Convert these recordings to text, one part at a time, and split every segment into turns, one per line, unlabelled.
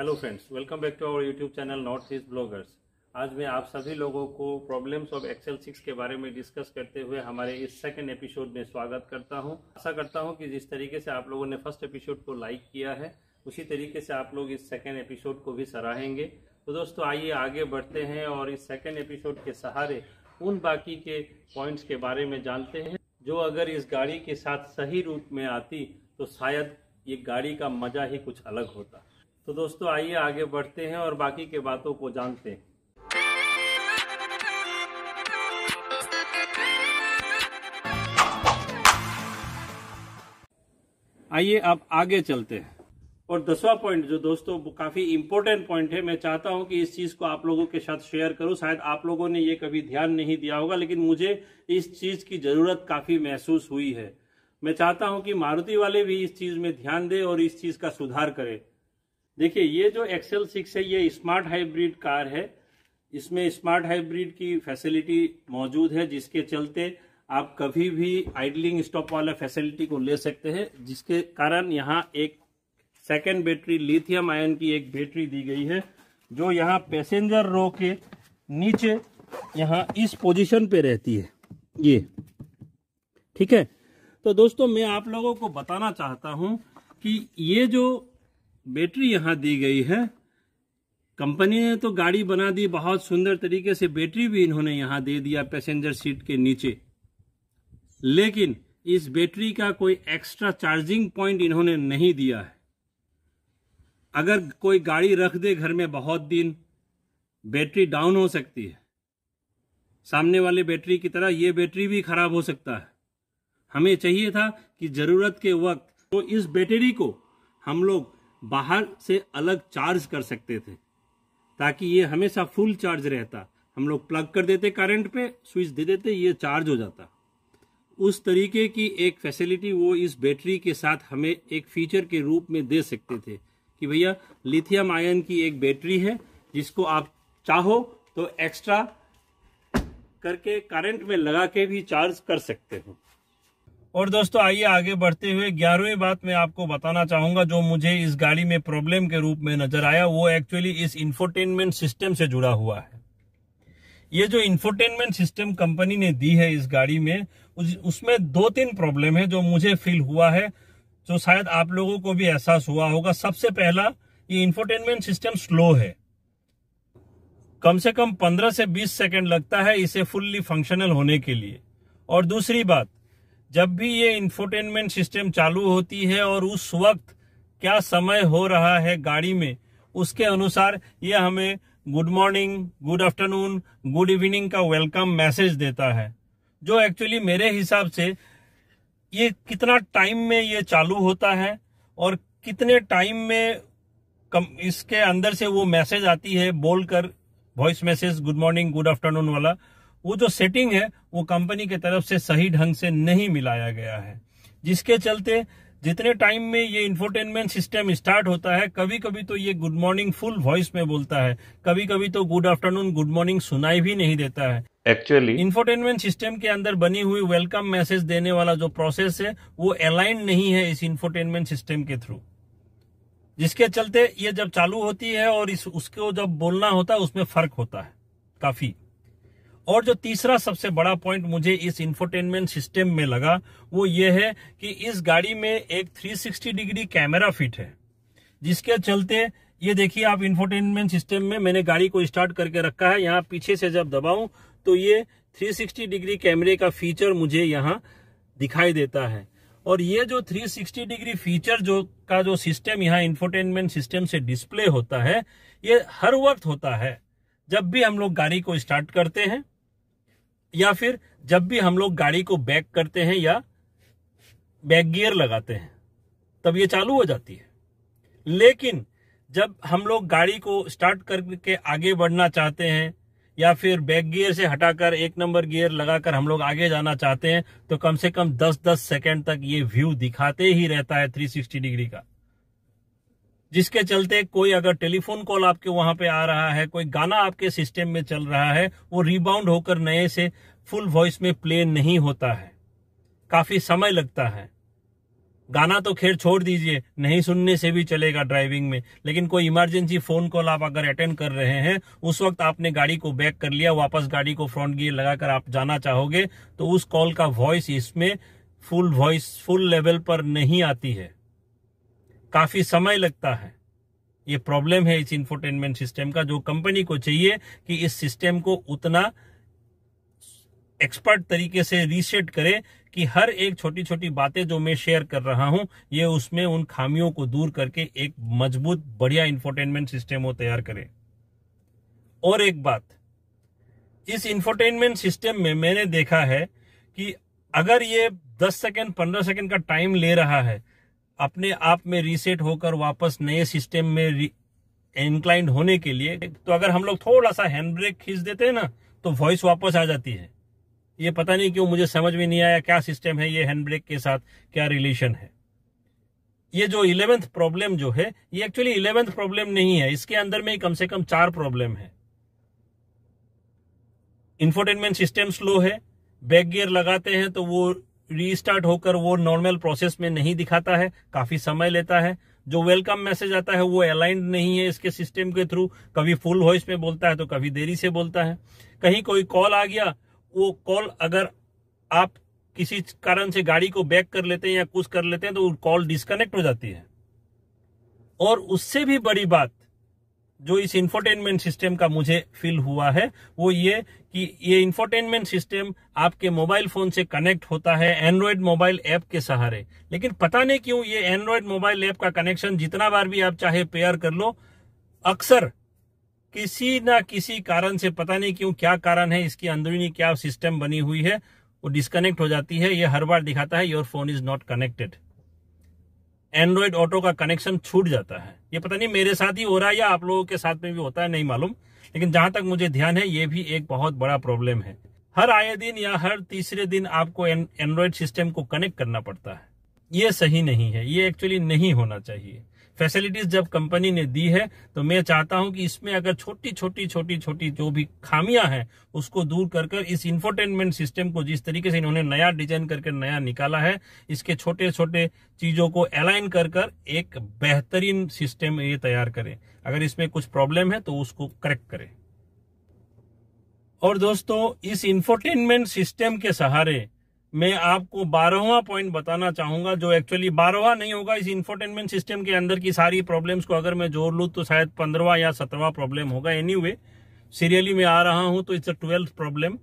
hello friends welcome back to our YouTube channel North East bloggers आज मैं आप सभी लोगों को प्रॉब्लम्स ऑफ एक्सेल सिक्स के बारे में डिस्कस करते हुए हमारे इस सेकंड एपिसोड में स्वागत करता हूं आशा करता हूं कि जिस तरीके से आप लोगों ने फर्स्ट एपिसोड को लाइक किया है उसी तरीके से आप लोग इस सेकेंड एपिसोड को भी सराहेंगे तो दोस्तों आइए आगे बढ़ते हैं और इस सेकेंड एपिसोड के सहारे उन बाकी के पॉइंट्स के बारे में जानते हैं जो अगर इस गाड़ी के साथ सही रूप में आती तो शायद ये गाड़ी का मजा ही कुछ अलग होता तो दोस्तों आइए आगे बढ़ते हैं और बाकी के बातों को जानते हैं आइए अब आगे चलते हैं और दसवां पॉइंट जो दोस्तों काफी इंपॉर्टेंट पॉइंट है मैं चाहता हूं कि इस चीज को आप लोगों के साथ शेयर करूं शायद आप लोगों ने ये कभी ध्यान नहीं दिया होगा लेकिन मुझे इस चीज की जरूरत काफी महसूस हुई है मैं चाहता हूं कि मारुति वाले भी इस चीज में ध्यान दें और इस चीज का सुधार करें देखिए ये जो एक्सेल सिक्स है ये स्मार्ट हाइब्रिड कार है इसमें स्मार्ट हाइब्रिड की फैसिलिटी मौजूद है जिसके चलते आप कभी भी आइडलिंग स्टॉप वाला फैसिलिटी को ले सकते हैं जिसके कारण यहाँ एक सेकेंड बैटरी लिथियम आयन की एक बैटरी दी गई है जो यहाँ पैसेंजर रो के नीचे यहाँ इस पोजीशन पे रहती है ये ठीक है तो दोस्तों मैं आप लोगों को बताना चाहता हूँ कि ये जो बैटरी यहाँ दी गई है कंपनी ने तो गाड़ी बना दी बहुत सुंदर तरीके से बैटरी भी इन्होंने यहाँ दे दिया पैसेंजर सीट के नीचे लेकिन इस बैटरी का कोई एक्स्ट्रा चार्जिंग पॉइंट इन्होंने नहीं दिया है अगर कोई गाड़ी रख दे घर में बहुत दिन बैटरी डाउन हो सकती है सामने वाले बैटरी की तरह ये बैटरी भी खराब हो सकता है हमें चाहिए था कि ज़रूरत के वक्त तो इस बैटरी को हम लोग बाहर से अलग चार्ज कर सकते थे ताकि ये हमेशा फुल चार्ज रहता हम लोग प्लग कर देते करंट पे स्विच दे देते ये चार्ज हो जाता उस तरीके की एक फैसिलिटी वो इस बैटरी के साथ हमें एक फीचर के रूप में दे सकते थे कि भैया लिथियम आयन की एक बैटरी है जिसको आप चाहो तो एक्स्ट्रा करके करंट में लगा के भी चार्ज कर सकते हो और दोस्तों आइए आगे बढ़ते हुए ग्यारहवीं बात मैं आपको बताना चाहूंगा जो मुझे इस गाड़ी में प्रॉब्लम के रूप में नजर आया वो एक्चुअली इस इंफोटेनमेंट सिस्टम से जुड़ा हुआ है ये जो इंफोटेनमेंट सिस्टम कंपनी ने दी है इस गाड़ी में उस, उसमें दो तीन प्रॉब्लम है जो मुझे फील हुआ है जो शायद आप लोगों को भी एहसास हुआ होगा सबसे पहला ये इंफोटेनमेंट सिस्टम स्लो है कम से कम पंद्रह से बीस सेकेंड लगता है इसे फुल्ली फंक्शनल होने के लिए और दूसरी बात जब भी ये इंफोटेनमेंट सिस्टम चालू होती है और उस वक्त क्या समय हो रहा है गाड़ी में उसके अनुसार ये हमें good morning good afternoon good evening का वेलकम मैसेज देता है जो एक्चुअली मेरे हिसाब से ये कितना टाइम में ये चालू होता है और कितने टाइम में कम इसके अंदर से वो मैसेज आती है बोलकर voice message good morning good afternoon वाला वो जो सेटिंग है वो कंपनी के तरफ से सही ढंग से नहीं मिलाया गया है जिसके चलते जितने टाइम में ये इंफोटेनमेंट सिस्टम स्टार्ट होता है कभी कभी तो ये गुड मॉर्निंग फुल वॉइस में बोलता है कभी कभी तो गुड आफ्टरनून गुड मॉर्निंग सुनाई भी नहीं देता है एक्चुअली इंफोटेनमेंट सिस्टम के अंदर बनी हुई वेलकम मैसेज देने वाला जो प्रोसेस है वो अलाइन नहीं है इस इन्फोटेनमेंट सिस्टम के थ्रू जिसके चलते ये जब चालू होती है और इस उसको जब बोलना होता है उसमें फर्क होता है काफी और जो तीसरा सबसे बड़ा पॉइंट मुझे इस इंफोटेनमेंट सिस्टम में लगा वो ये है कि इस गाड़ी में एक 360 डिग्री कैमरा फिट है जिसके चलते ये देखिए आप इंफोटेनमेंट सिस्टम में मैंने गाड़ी को स्टार्ट करके रखा है यहाँ पीछे से जब दबाऊं तो ये 360 डिग्री कैमरे का फीचर मुझे यहाँ दिखाई देता है और ये जो 360 डिग्री फीचर जो का जो सिस्टम यहाँ इंफोटेनमेंट सिस्टम से डिस्प्ले होता है ये हर वक्त होता है जब भी हम लोग गाड़ी को स्टार्ट करते हैं या फिर जब भी हम लोग गाड़ी को बैक करते हैं या बैक गियर लगाते हैं तब ये चालू हो जाती है लेकिन जब हम लोग गाड़ी को स्टार्ट करके आगे बढ़ना चाहते हैं या फिर बैक गियर से हटाकर एक नंबर गियर लगाकर हम लोग आगे जाना चाहते हैं तो कम से कम 10-10 सेकंड तक ये व्यू दिखाते ही रहता है 360 डिग्री का जिसके चलते कोई अगर टेलीफोन कॉल आपके वहां पे आ रहा है कोई गाना आपके सिस्टम में चल रहा है वो रिबाउंड होकर नए से फुल वॉइस में प्ले नहीं होता है काफी समय लगता है गाना तो खैर छोड़ दीजिए नहीं सुनने से भी चलेगा ड्राइविंग में लेकिन कोई इमरजेंसी फोन कॉल आप अगर अटेंड कर रहे हैं उस वक्त आपने गाड़ी को बैक कर लिया वापस गाड़ी को फ्रंट गियर लगाकर आप जाना चाहोगे तो उस कॉल का वॉइस इसमें फुल वॉइस फुल लेवल पर नहीं आती है काफी समय लगता है ये प्रॉब्लम है इस इंफोटेनमेंट सिस्टम का जो कंपनी को चाहिए कि इस सिस्टम को उतना एक्सपर्ट तरीके से रीसेट करे कि हर एक छोटी छोटी बातें जो मैं शेयर कर रहा हूं ये उसमें उन खामियों को दूर करके एक मजबूत बढ़िया इंफोटेनमेंट सिस्टम हो तैयार करे और एक बात इस इंफोटेनमेंट सिस्टम में मैंने देखा है कि अगर ये 10 सेकंड 15 सेकंड का टाइम ले रहा है अपने आप में रीसेट होकर वापस नए सिस्टम में इंक्लाइंड होने के लिए तो अगर हम लोग थोड़ा सा हैंड ब्रेक खींच देते हैं ना तो वॉइस वापस आ जाती है ये पता नहीं क्यों मुझे समझ में नहीं आया क्या सिस्टम है ये हैंड ब्रेक के साथ क्या रिलेशन है ये जो इलेवेंथ प्रॉब्लम जो है ये एक्चुअली इलेवेंथ प्रॉब्लम नहीं है इसके अंदर में कम से कम चार प्रॉब्लम है इंफोटेनमेंट सिस्टम स्लो है बैक गियर लगाते हैं तो वो रीस्टार्ट होकर वो नॉर्मल प्रोसेस में नहीं दिखाता है काफी समय लेता है जो वेलकम मैसेज आता है वो अलाइंड नहीं है इसके सिस्टम के थ्रू कभी फुल वॉइस में बोलता है तो कभी देरी से बोलता है कहीं कोई कॉल आ गया वो कॉल अगर आप किसी कारण से गाड़ी को बैक कर लेते हैं या कुछ कर लेते हैं तो कॉल डिस्कनेक्ट हो जाती है और उससे भी बड़ी बात जो इस इंफोटेनमेंट सिस्टम का मुझे फील हुआ है वो ये कि ये इंफोटेनमेंट सिस्टम आपके मोबाइल फोन से कनेक्ट होता है एंड्रॉयड मोबाइल ऐप के सहारे लेकिन पता नहीं क्यों ये एंड्रॉयड मोबाइल ऐप का कनेक्शन जितना बार भी आप चाहे पेयर कर लो अक्सर किसी ना किसी कारण से पता नहीं क्यों क्या कारण है इसकी अंदरूनी क्या सिस्टम बनी हुई है वो डिस्कनेक्ट हो जाती है ये हर बार दिखाता है your phone is not connected Android auto का कनेक्शन छूट जाता है ये पता नहीं मेरे साथ ही हो रहा है या आप लोगों के साथ में भी होता है नहीं मालूम लेकिन जहां तक मुझे ध्यान है ये भी एक बहुत बड़ा प्रॉब्लम है हर आए दिन या हर तीसरे दिन आपको एंड्रॉयड सिस्टम को कनेक्ट करना पड़ता है ये सही नहीं है ये एक्चुअली नहीं होना चाहिए फैसिलिटीज जब कंपनी ने दी है तो मैं चाहता हूं कि इसमें अगर छोटी छोटी छोटी छोटी जो भी खामियां हैं उसको दूर कर कर इस इंफोटेनमेंट सिस्टम को जिस तरीके से इन्होंने नया डिजाइन करके नया निकाला है इसके छोटे छोटे चीजों को अलाइन कर कर एक बेहतरीन सिस्टम ये तैयार करें अगर इसमें कुछ प्रॉब्लम है तो उसको करेक्ट करें और दोस्तों इस इंफोटेनमेंट सिस्टम के सहारे मैं आपको बारहवा पॉइंट बताना चाहूंगा जो एक्चुअली बारहवा नहीं होगा इस इन्फोटेनमेंट सिस्टम के अंदर की सारी प्रॉब्लम्स को अगर मैं जोड़ लूँ तो शायद पंद्रवा या सत्रवा प्रॉब्लम होगा एनी anyway, सीरियली मैं आ रहा हूं तो इट्स अ ट्वेल्थ प्रॉब्लम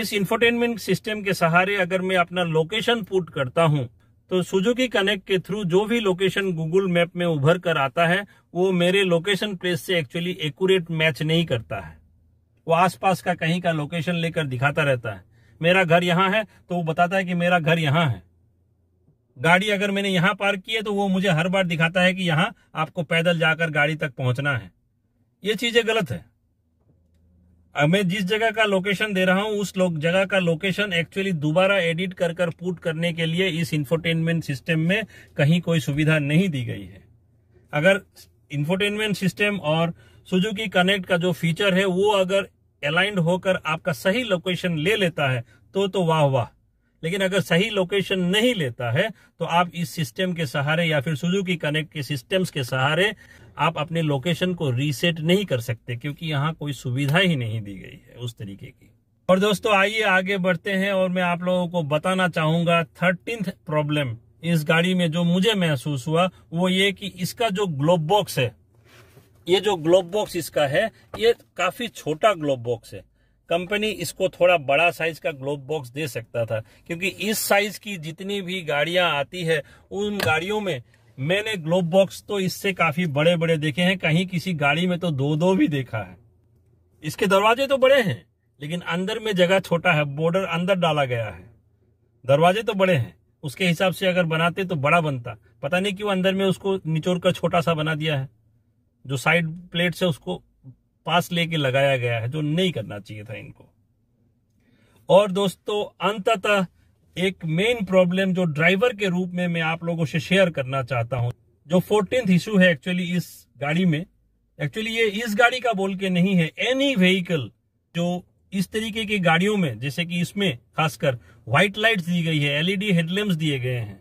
इस इन्फोटेनमेंट सिस्टम के सहारे अगर मैं अपना लोकेशन पुट करता हूं तो सुजुकी कनेक्ट के थ्रू जो भी लोकेशन गूगल मैप में उभर कर आता है वो मेरे लोकेशन प्लेस से एक्चुअली एक्यूरेट मैच नहीं करता है वो आसपास का कहीं का लोकेशन लेकर दिखाता रहता है मेरा घर यहाँ है तो वो बताता है कि मेरा घर यहाँ है गाड़ी अगर मैंने यहाँ पार्क की है तो वो मुझे हर बार दिखाता है कि यहाँ आपको पैदल जाकर गाड़ी तक पहुंचना है ये चीजें गलत है मैं जिस जगह का लोकेशन दे रहा हूं उस जगह का लोकेशन एक्चुअली दोबारा एडिट कर कर पुट करने के लिए इस इंफोटेनमेंट सिस्टम में कहीं कोई सुविधा नहीं दी गई है अगर इंफोटेनमेंट सिस्टम और सुजुकी कनेक्ट का जो फीचर है वो अगर अलाइंड होकर आपका सही लोकेशन ले लेता है तो तो वाह वाह लेकिन अगर सही लोकेशन नहीं लेता है तो आप इस सिस्टम के सहारे या फिर सुजुकी कनेक्ट के सिस्टम्स के सहारे आप अपने लोकेशन को रीसेट नहीं कर सकते क्योंकि यहाँ कोई सुविधा ही नहीं दी गई है उस तरीके की और दोस्तों आइए आगे बढ़ते हैं और मैं आप लोगों को बताना चाहूंगा थर्टीन प्रॉब्लम इस गाड़ी में जो मुझे महसूस हुआ वो ये कि इसका जो ग्लोब बॉक्स है ये जो ग्लोब बॉक्स इसका है ये काफी छोटा ग्लोब बॉक्स है कंपनी इसको थोड़ा बड़ा साइज का ग्लोब बॉक्स दे सकता था क्योंकि इस साइज की जितनी भी गाड़ियां आती है उन गाड़ियों में मैंने ग्लोब बॉक्स तो इससे काफी बड़े बड़े देखे हैं कहीं किसी गाड़ी में तो दो दो भी देखा है इसके दरवाजे तो बड़े हैं लेकिन अंदर में जगह छोटा है बॉर्डर अंदर डाला गया है दरवाजे तो बड़े हैं उसके हिसाब से अगर बनाते तो बड़ा बनता पता नहीं क्यों अंदर में उसको निचोड़ कर छोटा सा बना दिया है जो साइड प्लेट से उसको पास लेके लगाया गया है जो नहीं करना चाहिए था इनको और दोस्तों अंततः एक मेन प्रॉब्लम जो ड्राइवर के रूप में मैं आप लोगों से शेयर करना चाहता हूं जो फोर्टीन इशू है एक्चुअली इस गाड़ी में एक्चुअली ये इस गाड़ी का बोल के नहीं है एनी व्हीकल जो इस तरीके की गाड़ियों में जैसे कि इसमें खासकर व्हाइट लाइट दी गई है एलईडी हेडलैम्प दिए गए हैं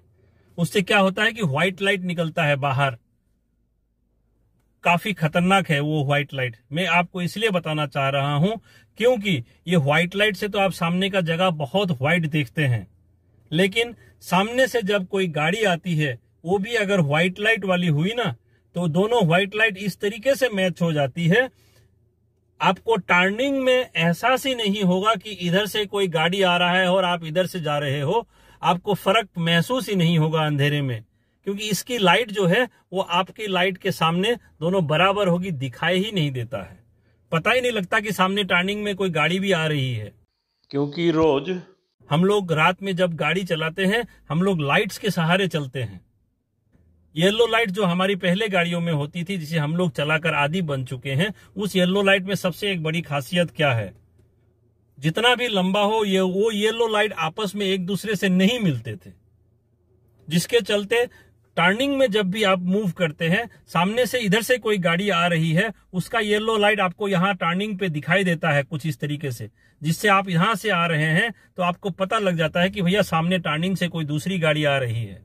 उससे क्या होता है कि व्हाइट लाइट निकलता है बाहर काफी खतरनाक है वो व्हाइट लाइट मैं आपको इसलिए बताना चाह रहा हूं क्योंकि ये व्हाइट लाइट से तो आप सामने का जगह बहुत व्हाइट देखते हैं लेकिन सामने से जब कोई गाड़ी आती है वो भी अगर व्हाइट लाइट वाली हुई ना तो दोनों व्हाइट लाइट इस तरीके से मैच हो जाती है आपको टर्निंग में एहसास ही नहीं होगा कि इधर से कोई गाड़ी आ रहा है और आप इधर से जा रहे हो आपको फर्क महसूस ही नहीं होगा अंधेरे में क्योंकि इसकी लाइट जो है वो आपकी लाइट के सामने दोनों बराबर होगी दिखाई ही नहीं देता है पता ही नहीं लगता कि सामने टर्निंग में कोई गाड़ी भी आ रही है क्योंकि रोज हम लोग रात में जब गाड़ी चलाते हैं हम लोग लाइट्स के सहारे चलते हैं येलो लाइट जो हमारी पहले गाड़ियों में होती थी जिसे हम लोग चलाकर आदि बन चुके हैं उस येलो लाइट में सबसे एक बड़ी खासियत क्या है जितना भी लंबा हो ये वो येलो लाइट आपस में एक दूसरे से नहीं मिलते थे जिसके चलते टर्निंग में जब भी आप मूव करते हैं सामने से इधर से कोई गाड़ी आ रही है उसका येलो लाइट आपको यहाँ टर्निंग पे दिखाई देता है कुछ इस तरीके से जिससे आप यहाँ से आ रहे हैं तो आपको पता लग जाता है कि भैया सामने टर्निंग से कोई दूसरी गाड़ी आ रही है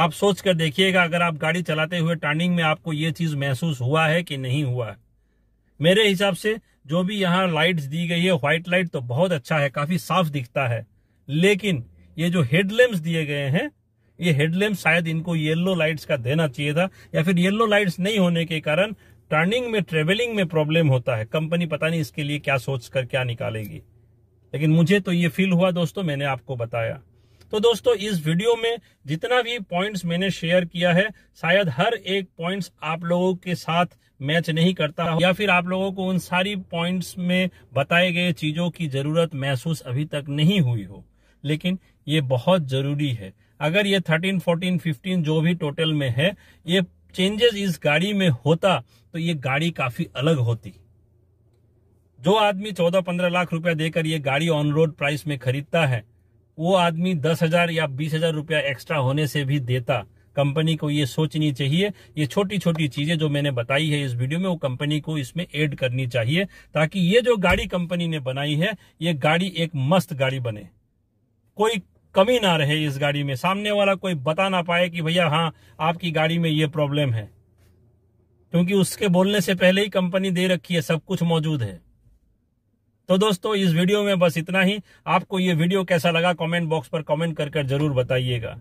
आप सोच कर देखिएगा अगर आप गाड़ी चलाते हुए टर्निंग में आपको ये चीज महसूस हुआ है कि नहीं हुआ मेरे हिसाब से जो भी यहाँ लाइट दी गई है व्हाइट लाइट तो बहुत अच्छा है काफी साफ दिखता है लेकिन ये जो हेडलैम्प दिए गए हैं ये हेडलैम्प शायद इनको येलो लाइट्स का देना चाहिए था या फिर येलो लाइट्स नहीं होने के कारण टर्निंग में ट्रेवलिंग में प्रॉब्लम होता है कंपनी पता नहीं इसके लिए क्या सोच कर क्या निकालेगी लेकिन मुझे तो ये फील हुआ दोस्तों मैंने आपको बताया तो दोस्तों इस वीडियो में जितना भी पॉइंट्स मैंने शेयर किया है शायद हर एक पॉइंट्स आप लोगों के साथ मैच नहीं करता या फिर आप लोगों को उन सारी पॉइंट्स में बताए गए चीजों की जरूरत महसूस अभी तक नहीं हुई हो लेकिन ये बहुत जरूरी है अगर ये 13, 14, 15 जो भी टोटल में है ये चेंजेस इस गाड़ी में होता तो ये गाड़ी काफी अलग होती जो आदमी 14-15 लाख रुपया देकर ये गाड़ी ऑन रोड प्राइस में खरीदता है वो आदमी दस हजार या बीस हजार रुपया एक्स्ट्रा होने से भी देता कंपनी को ये सोचनी चाहिए ये छोटी छोटी चीजें जो मैंने बताई है इस वीडियो में वो कंपनी को इसमें ऐड करनी चाहिए ताकि ये जो गाड़ी कंपनी ने बनाई है ये गाड़ी एक मस्त गाड़ी बने कोई कमी ना रहे इस गाड़ी में सामने वाला कोई बता ना पाए कि भैया हाँ आपकी गाड़ी में ये प्रॉब्लम है क्योंकि उसके बोलने से पहले ही कंपनी दे रखी है सब कुछ मौजूद है तो दोस्तों इस वीडियो में बस इतना ही आपको ये वीडियो कैसा लगा कमेंट बॉक्स पर कमेंट कर कर जरूर बताइएगा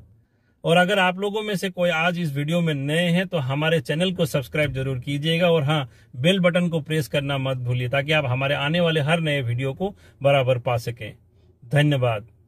और अगर आप लोगों में से कोई आज इस वीडियो में नए हैं तो हमारे चैनल को सब्सक्राइब जरूर कीजिएगा और हाँ बेल बटन को प्रेस करना मत भूलिए ताकि आप हमारे आने वाले हर नए वीडियो को बराबर पा सकें धन्यवाद